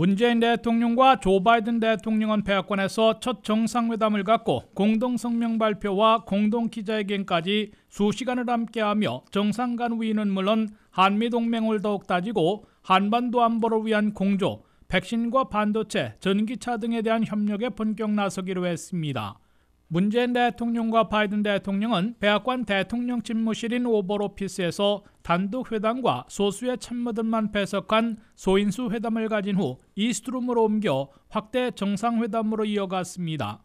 문재인 대통령과 조 바이든 대통령은 백악관에서 첫 정상회담을 갖고 공동 성명 발표와 공동 기자회견까지 수시간을 함께하며 정상 간 위인은 물론 한미 동맹을 더욱 따지고 한반도 안보를 위한 공조, 백신과 반도체, 전기차 등에 대한 협력에 본격 나서기로 했습니다. 문재인 대통령과 바이든 대통령은 백악관 대통령 집무실인 오버로피스에서 단독 회담과 소수의 참모들만 배석한 소인수 회담을 가진 후 이스트룸으로 옮겨 확대 정상회담으로 이어갔습니다.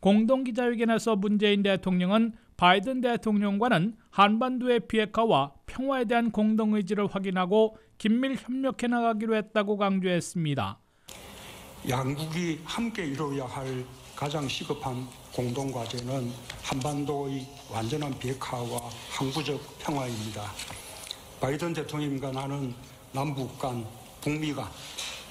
공동기자회견에서 문재인 대통령은 바이든 대통령과는 한반도의 비핵화와 평화에 대한 공동 의지를 확인하고 긴밀 협력해 나가기로 했다고 강조했습니다. 양국이 함께 이뤄야 할 가장 시급한 공동과제는 한반도의 완전한 비핵화와 항구적 평화입니다. 바이든 대통령과 나는 남북 간, 북미 간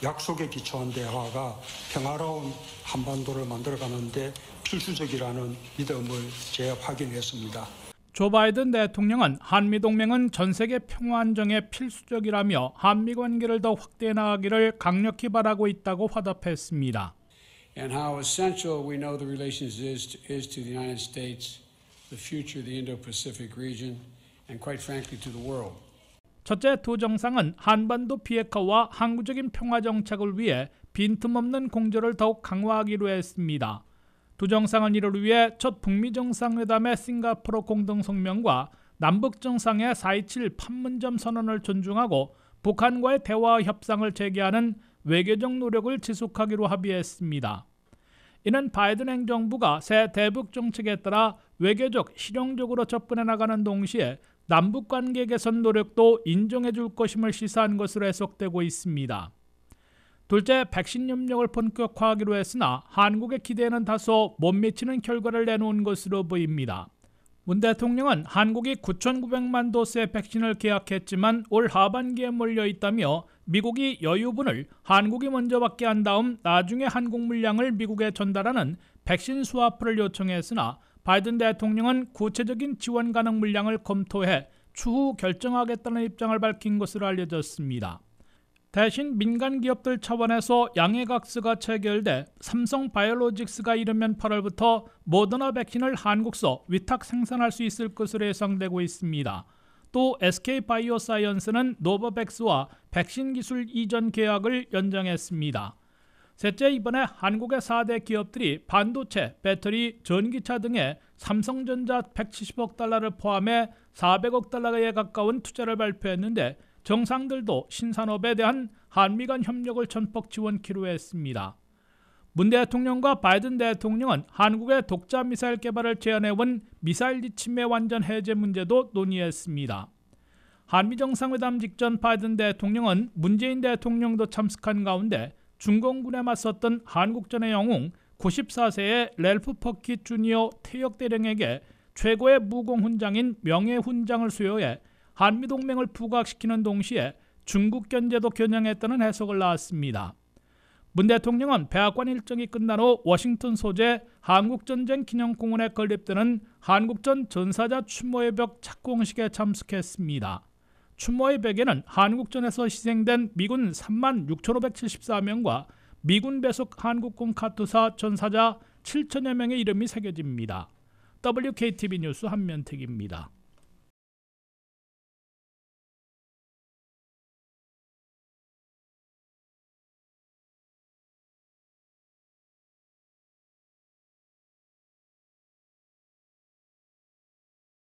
약속에 기초한 대화가 평화로운 한반도를 만들어가는데 필수적이라는 믿음을 재확인했습니다. 조 바이든 대통령은 한미동맹은 전 세계 평화 안정에 필수적이라며 한미 관계를 더 확대해 나가기를 강력히 바라고 있다고 화답했습니다. and how essential we know the relations is to, is to the United States, the future of the Indo-Pacific region, and quite frankly to the world. 첫째 두 정상은 한반도 비핵화와 항구적인 평화 정착을 위해 빈틈없는 공조를 더욱 강화하기로 했습니다. 두 정상은 이를 위해 첫 북미 정상회담의 싱가포르 공동성명과 남북 정상의 4.27 판문점 선언을 존중하고 북한과의 대화 협상을 재개하는 외교적 노력을 지속하기로 합의했습니다. 이는 바이든 행정부가 새 대북 정책에 따라 외교적 실용적으로 접근해 나가는 동시에 남북 관계 개선 노력도 인정해 줄 것임을 시사한 것으로 해석되고 있습니다. 둘째, 백신 협력을 본격화하기로 했으나 한국의 기대에는 다소 못 미치는 결과를 내놓은 것으로 보입니다. 문 대통령은 한국이 9,900만 도스의 백신을 계약했지만 올 하반기에 몰려 있다며 미국이 여유분을 한국이 먼저 받게 한 다음 나중에 한국 물량을 미국에 전달하는 백신 수화프를 요청했으나 바이든 대통령은 구체적인 지원 가능 물량을 검토해 추후 결정하겠다는 입장을 밝힌 것으로 알려졌습니다. 대신 민간 기업들 차원에서 양해각서가 체결돼 삼성 바이오로직스가 이르면 8월부터 모더나 백신을 한국서 위탁 생산할 수 있을 것으로 예상되고 있습니다. 또 SK 바이오사이언스는 노바백스와 백신 기술 이전 계약을 연장했습니다. 셋째 이번에 한국의 4대 기업들이 반도체, 배터리, 전기차 등에 삼성전자 170억 달러를 포함해 400억 달러에 가까운 투자를 발표했는데 정상들도 신산업에 대한 한미 간 협력을 전폭 지원키로 했습니다. 문 대통령과 바이든 대통령은 한국의 독자 미사일 개발을 제안해온 미사일 지침의 완전 해제 문제도 논의했습니다. 한미 정상회담 직전 바이든 대통령은 문재인 대통령도 참석한 가운데 중공군에 맞섰던 한국전의 영웅 94세의 렐프 퍼키 주니어 퇴역 대령에게 최고의 무공훈장인 명예훈장을 수여해 한미동맹을 부각시키는 동시에 중국 견제도 겨냥했다는 해석을 낳았습니다. 문 대통령은 백악관 일정이 끝난 후 워싱턴 소재 한국전쟁 기념공원에 건립되는 한국전 전사자 추모의 벽 착공식에 참석했습니다. 추모의 벽에는 한국전에서 희생된 미군 3만 6,574명과 미군 배속 한국군 카투사 전사자 7천여 명의 이름이 새겨집니다. WKTV 뉴스 한면택입니다.